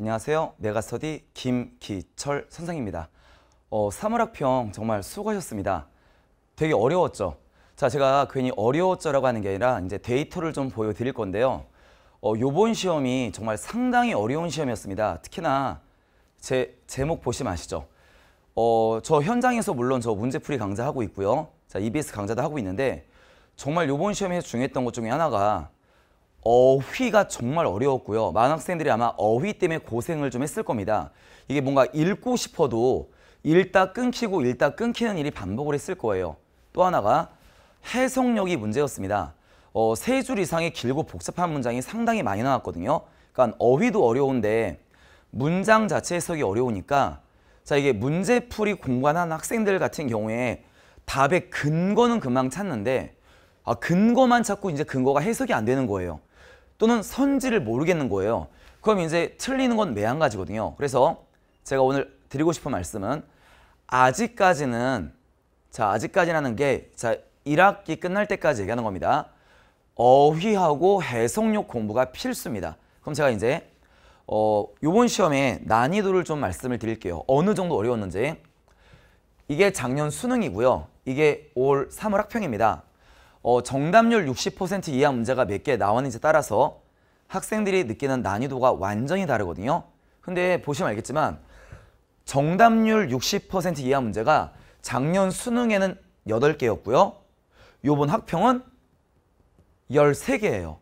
안녕하세요. 메가스터디 김기철 선생입니다. 어, 3월학평 정말 수고하셨습니다. 되게 어려웠죠? 자, 제가 괜히 어려웠죠라고 하는 게 아니라 이제 데이터를 좀 보여드릴 건데요. 어, 요번 시험이 정말 상당히 어려운 시험이었습니다. 특히나 제 제목 보시면 아시죠? 어, 저 현장에서 물론 저 문제풀이 강좌 하고 있고요. 자, EBS 강좌도 하고 있는데 정말 요번 시험에서 중요했던 것 중에 하나가 어휘가 정말 어려웠고요. 많은 학생들이 아마 어휘 때문에 고생을 좀 했을 겁니다. 이게 뭔가 읽고 싶어도 읽다 끊기고 읽다 끊기는 일이 반복을 했을 거예요. 또 하나가 해석력이 문제였습니다. 어, 세 줄 이상의 길고 복잡한 문장이 상당히 많이 나왔거든요. 그러니까 어휘도 어려운데 문장 자체 해석이 어려우니까 자 이게 문제풀이 공부하는 학생들 같은 경우에 답의 근거는 금방 찾는데 아, 근거만 찾고 이제 근거가 해석이 안 되는 거예요. 또는 선지를 모르겠는 거예요. 그럼 이제 틀리는 건 매한가지거든요. 그래서 제가 오늘 드리고 싶은 말씀은 아직까지는 자 아직까지라는 게자 1학기 끝날 때까지 얘기하는 겁니다. 어휘하고 해석력 공부가 필수입니다. 그럼 제가 이제 어, 요번 시험에 난이도를 좀 말씀을 드릴게요. 어느 정도 어려웠는지 이게 작년 수능이고요. 이게 올 3월 학평입니다. 어, 정답률 60% 이하 문제가 몇 개 나왔는지 따라서 학생들이 느끼는 난이도가 완전히 다르거든요. 근데 보시면 알겠지만 정답률 60% 이하 문제가 작년 수능에는 8개였고요. 요번 학평은 13개예요.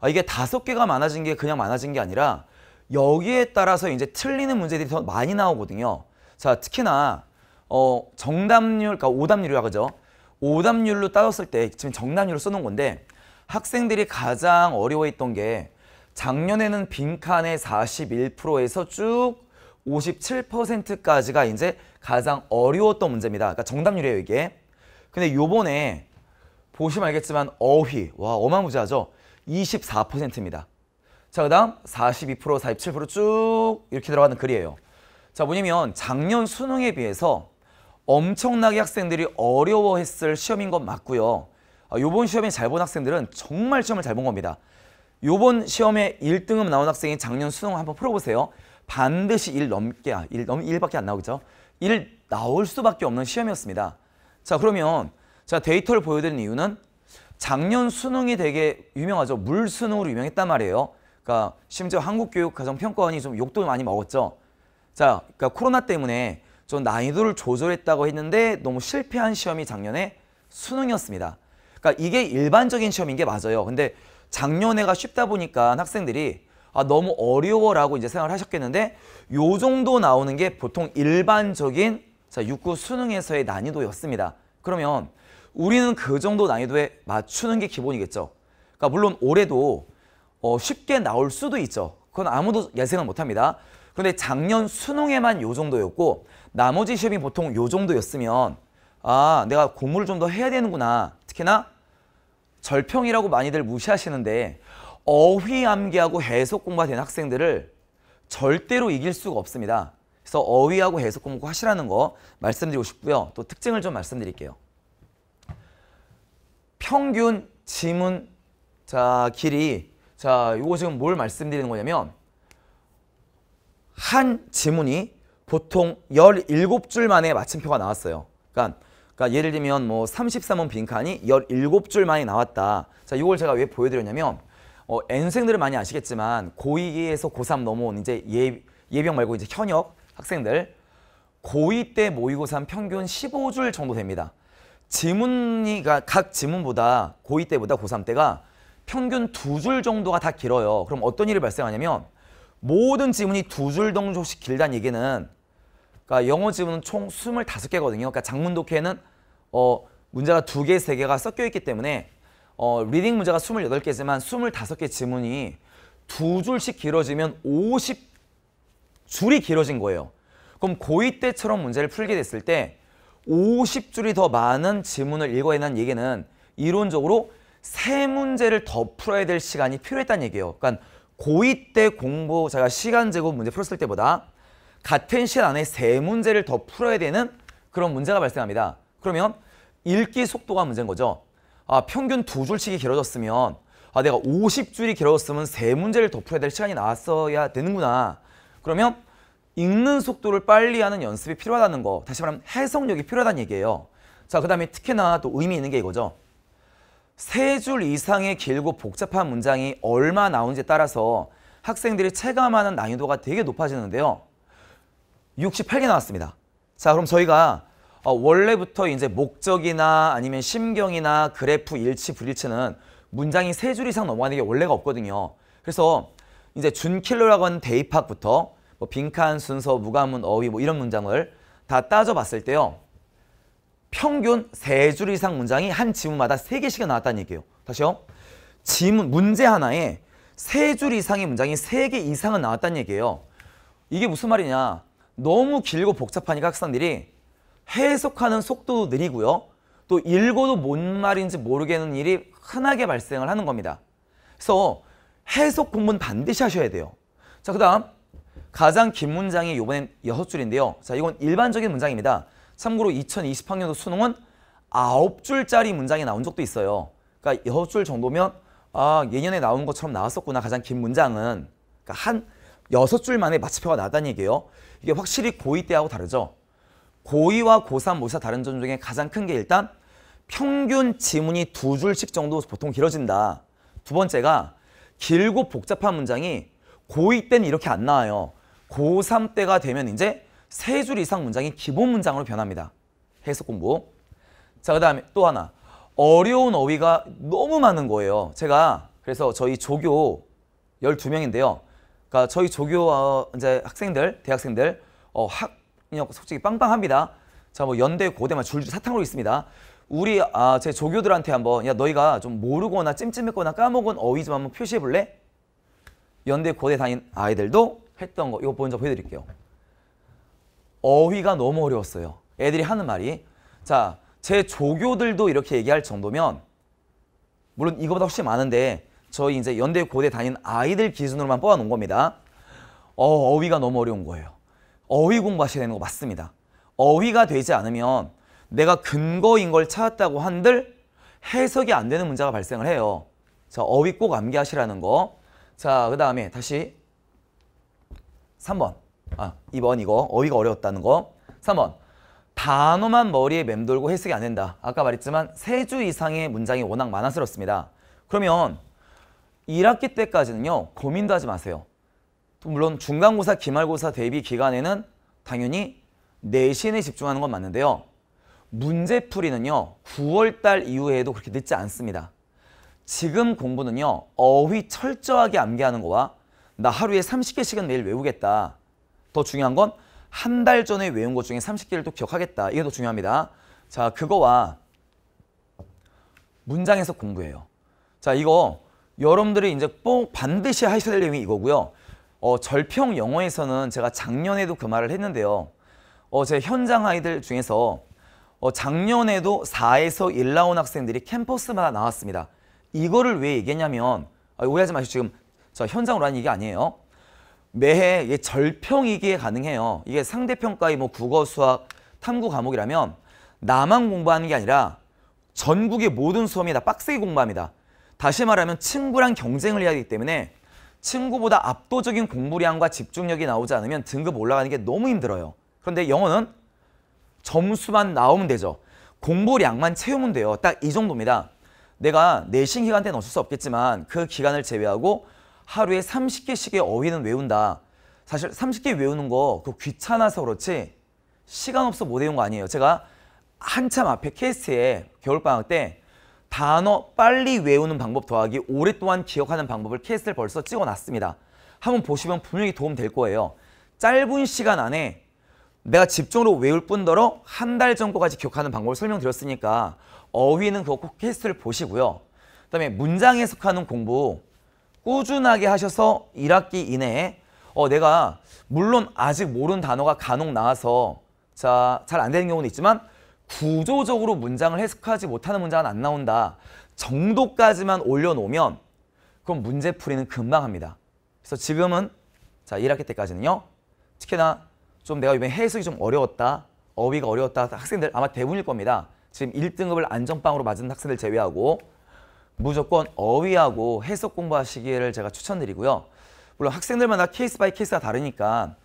아, 이게 5개가 많아진 게 그냥 많아진 게 아니라 여기에 따라서 이제 틀리는 문제들이 더 많이 나오거든요. 자, 특히나 어, 정답률, 그러니까 오답률이라 고하죠 오답률로 따졌을 때 지금 정답률로 써놓은 건데 학생들이 가장 어려워했던 게 작년에는 빈칸의 41%에서 쭉 57%까지가 이제 가장 어려웠던 문제입니다. 그러니까 정답률이에요 이게. 근데 요번에 보시면 알겠지만 어휘 와 어마무지하죠. 24%입니다. 자 그다음 42% 47%쭉 이렇게 들어가는 글이에요. 자 뭐냐면 작년 수능에 비해서 엄청나게 학생들이 어려워했을 시험인 건 맞고요. 아, 요번 시험에 잘 본 학생들은 정말 시험을 잘 본 겁니다. 요번 시험에 1등급 나온 학생이 작년 수능 을 한번 풀어보세요. 반드시 1 넘게, 1 아, 넘, 1밖에 안 나오죠. 1 나올 수밖에 없는 시험이었습니다. 자 그러면 자 데이터를 보여드린 이유는 작년 수능이 되게 유명하죠. 물수능으로 유명했단 말이에요. 그러니까 심지어 한국교육가정평가원이 좀 욕도 많이 먹었죠. 자, 그러니까 코로나 때문에 전 난이도를 조절했다고 했는데 너무 실패한 시험이 작년에 수능이었습니다. 그러니까 이게 일반적인 시험인 게 맞아요. 근데 작년에가 쉽다 보니까 학생들이 아 너무 어려워라고 이제 생각을 하셨겠는데 요 정도 나오는 게 보통 일반적인 자 육구 수능에서의 난이도였습니다. 그러면 우리는 그 정도 난이도에 맞추는 게 기본이겠죠. 그러니까 물론 올해도 어, 쉽게 나올 수도 있죠. 그건 아무도 예상을 못합니다. 근데 작년 수능에만 요 정도였고 나머지 시험이 보통 요 정도였으면 아 내가 공부를 좀 더 해야 되는구나. 특히나 절평이라고 많이들 무시하시는데 어휘암기하고 해석 공부가 된 학생들을 절대로 이길 수가 없습니다. 그래서 어휘하고 해석 공부 하시라는 거 말씀드리고 싶고요. 또 특징을 좀 말씀드릴게요. 평균 지문 자 길이 자 이거 지금 뭘 말씀드리는 거냐면 한 지문이 보통 17줄 만에 마침표가 나왔어요. 그러니까, 그러니까 예를 들면 뭐 33번 빈칸이 17줄 만에 나왔다. 자, 이걸 제가 왜 보여드렸냐면 어, N생들은 많이 아시겠지만 고2에서 고3 넘어온 이제 예, 예병 말고 이제 현역 학생들 고2 때모의고사 평균 15줄 정도 됩니다. 지문이 각 지문보다 고2 때보다 고3 때가 평균 두줄 정도가 다 길어요. 그럼 어떤 일이 발생하냐면 모든 지문이 두 줄동조씩 길다는 얘기는 그러니까 영어 지문은 총 25개거든요. 그러니까 장문 독해는 어, 문제가 두개세개가 섞여 있기 때문에 어, 리딩 문제가 28개지만 25개 지문이 두 줄씩 길어지면 50줄이 길어진 거예요. 그럼 고2 때처럼 문제를 풀게 됐을 때 50줄이 더 많은 지문을 읽어야 한다는 얘기는 이론적으로 세 문제를 더 풀어야 될 시간이 필요했다는 얘기예요. 그러니까 고2 때 공부 제가 시간 제곱 문제 풀었을 때보다 같은 시간 안에 세 문제를 더 풀어야 되는 그런 문제가 발생합니다. 그러면 읽기 속도가 문제인 거죠. 아, 평균 두 줄씩이 길어졌으면 아, 내가 50줄이 길어졌으면 세 문제를 더 풀어야 될 시간이 나왔어야 되는구나. 그러면 읽는 속도를 빨리 하는 연습이 필요하다는 거. 다시 말하면 해석력이 필요하다는 얘기예요. 자, 그 다음에 특히나 또 의미 있는 게 이거죠. 세줄 이상의 길고 복잡한 문장이 얼마 나오는지에 따라서 학생들이 체감하는 난이도가 되게 높아지는데요. 68개 나왔습니다. 자, 그럼 저희가 어, 원래부터 이제 목적이나 아니면 심경이나 그래프 일치 불일치는 문장이 세 줄 이상 넘어가는 게 원래가 없거든요. 그래서 이제 준킬러라고 하는 대입학부터 뭐 빈칸 순서, 무관문, 어휘 뭐 이런 문장을 다 따져봤을 때요. 평균 3줄 이상 문장이 한 지문마다 3개씩 나왔다는 얘기예요. 다시요. 지문 문제 하나에 3줄 이상의 문장이 3개 이상은 나왔다는 얘기예요. 이게 무슨 말이냐. 너무 길고 복잡하니까 학생들이 해석하는 속도도 느리고요. 또 읽어도 뭔 말인지 모르겠는 일이 흔하게 발생을 하는 겁니다. 그래서 해석 공부는 반드시 하셔야 돼요. 자, 그 다음 가장 긴 문장이 이번엔 6 줄인데요. 자, 이건 일반적인 문장입니다. 참고로 2020학년도 수능은 9줄짜리 문장이 나온 적도 있어요. 그러니까 6줄 정도면 아 예년에 나온 것처럼 나왔었구나 가장 긴 문장은 그러니까 한 6줄 만에 마침표가 나왔다는 얘기예요. 이게 확실히 고2 때하고 다르죠. 고2와 고3 모사 다른 점 중에 가장 큰 게 일단 평균 지문이 두 줄씩 정도 보통 길어진다. 두 번째가 길고 복잡한 문장이 고2 때는 이렇게 안 나와요. 고3 때가 되면 이제 세줄 이상 문장이 기본 문장으로 변합니다. 해석 공부. 자, 그 다음에 또 하나. 어려운 어휘가 너무 많은 거예요. 제가 그래서 저희 조교 12명인데요. 그러니까 저희 조교 어, 이제 학생들, 대학생들 어, 학력 솔직히 빵빵합니다. 자, 뭐 연대, 고대만 줄줄 사탕으로 있습니다. 우리 아, 제 조교들한테 한번 야 너희가 좀 모르거나 찜찜했거나 까먹은 어휘 좀 한번 표시해 볼래? 연대, 고대 다닌 아이들도 했던 거 이거 먼저 보여드릴게요. 어휘가 너무 어려웠어요. 애들이 하는 말이 자, 제 조교들도 이렇게 얘기할 정도면 물론 이거보다 훨씬 많은데 저희 이제 연대 고대 다닌 아이들 기준으로만 뽑아놓은 겁니다. 어, 어휘가 너무 어려운 거예요. 어휘 공부하셔야 되는 거 맞습니다. 어휘가 되지 않으면 내가 근거인 걸 찾았다고 한들 해석이 안 되는 문제가 발생을 해요. 자, 어휘 꼭 암기하시라는 거. 자, 그 다음에 다시 3번. 아, 2번 이거 어휘가 어려웠다는 거. 3번 단어만 머리에 맴돌고 해석이 안 된다. 아까 말했지만 세 주 이상의 문장이 워낙 많아스럽습니다. 그러면 1학기 때까지는요. 고민도 하지 마세요. 물론 중간고사, 기말고사 대비 기간에는 당연히 내신에 네 집중하는 건 맞는데요. 문제풀이는요. 9월달 이후에도 그렇게 늦지 않습니다. 지금 공부는요. 어휘 철저하게 암기하는 거와 나 하루에 30개씩은 매일 외우겠다. 더 중요한 건 한 달 전에 외운 것 중에 30개를 또 기억하겠다. 이게 더 중요합니다. 자, 그거와 문장에서 공부해요. 자, 이거 여러분들이 이제 꼭 반드시 하셔야 될 내용이 이거고요. 어, 절평 영어에서는 제가 작년에도 그 말을 했는데요. 어, 제 현장 아이들 중에서 어, 작년에도 4에서 1 나온 학생들이 캠퍼스마다 나왔습니다. 이거를 왜 얘기했냐면 아, 오해하지 마시고 지금 저 현장으로 하는 얘기 아니에요. 매해 절평이기에 가능해요. 이게 상대평가의 뭐 국어, 수학, 탐구 과목이라면 나만 공부하는 게 아니라 전국의 모든 수험이 다 빡세게 공부합니다. 다시 말하면 친구랑 경쟁을 해야 하기 때문에 친구보다 압도적인 공부량과 집중력이 나오지 않으면 등급 올라가는 게 너무 힘들어요. 그런데 영어는 점수만 나오면 되죠. 공부량만 채우면 돼요. 딱 이 정도입니다. 내가 내신 기간 때는 어쩔 수 없겠지만 그 기간을 제외하고 하루에 30개씩의 어휘는 외운다. 사실 30개 외우는 거그 귀찮아서 그렇지 시간 없어 못 외운 거 아니에요. 제가 한참 앞에 케이스에 겨울방학 때 단어 빨리 외우는 방법 더하기 오랫동안 기억하는 방법을 케이스를 벌써 찍어놨습니다. 한번 보시면 분명히 도움 될 거예요. 짧은 시간 안에 내가 집중으로 외울 뿐더러 한 달정도까지 기억하는 방법을 설명드렸으니까 어휘는 그거 꼭 케이스를 보시고요. 그다음에 문장 해석하는 공부 꾸준하게 하셔서 1학기 이내에 어, 내가 물론 아직 모르는 단어가 간혹 나와서 자, 잘 안 되는 경우는 있지만 구조적으로 문장을 해석하지 못하는 문장은 안 나온다 정도까지만 올려놓으면 그럼 문제 풀이는 금방 합니다. 그래서 지금은 자 1학기 때까지는요. 특히나 좀 내가 이번에 해석이 좀 어려웠다. 어휘가 어려웠다. 학생들 아마 대부분일 겁니다. 지금 1등급을 안정빵으로 맞은 학생들 제외하고 무조건 어휘하고 해석 공부하시기를 제가 추천드리고요. 물론 학생들마다 케이스 바이 케이스가 다르니까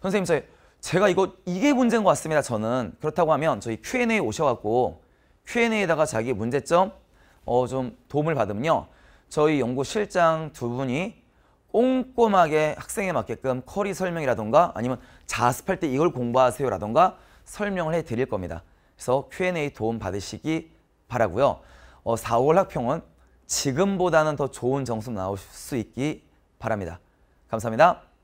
선생님 저희 제가 이거 이게 문제인 것 같습니다. 저는 그렇다고 하면 저희 Q&A 오셔갖고 Q&A에다가 자기 문제점 어, 좀 도움을 받으면요. 저희 연구 실장 두 분이 꼼꼼하게 학생에 맞게끔 커리 설명이라던가 아니면 자습할 때 이걸 공부하세요라던가 설명을 해 드릴 겁니다. 그래서 Q&A 도움 받으시기 바라고요. 어, 4월 학평은 지금보다는 더 좋은 점수 나올 수 있기 바랍니다. 감사합니다.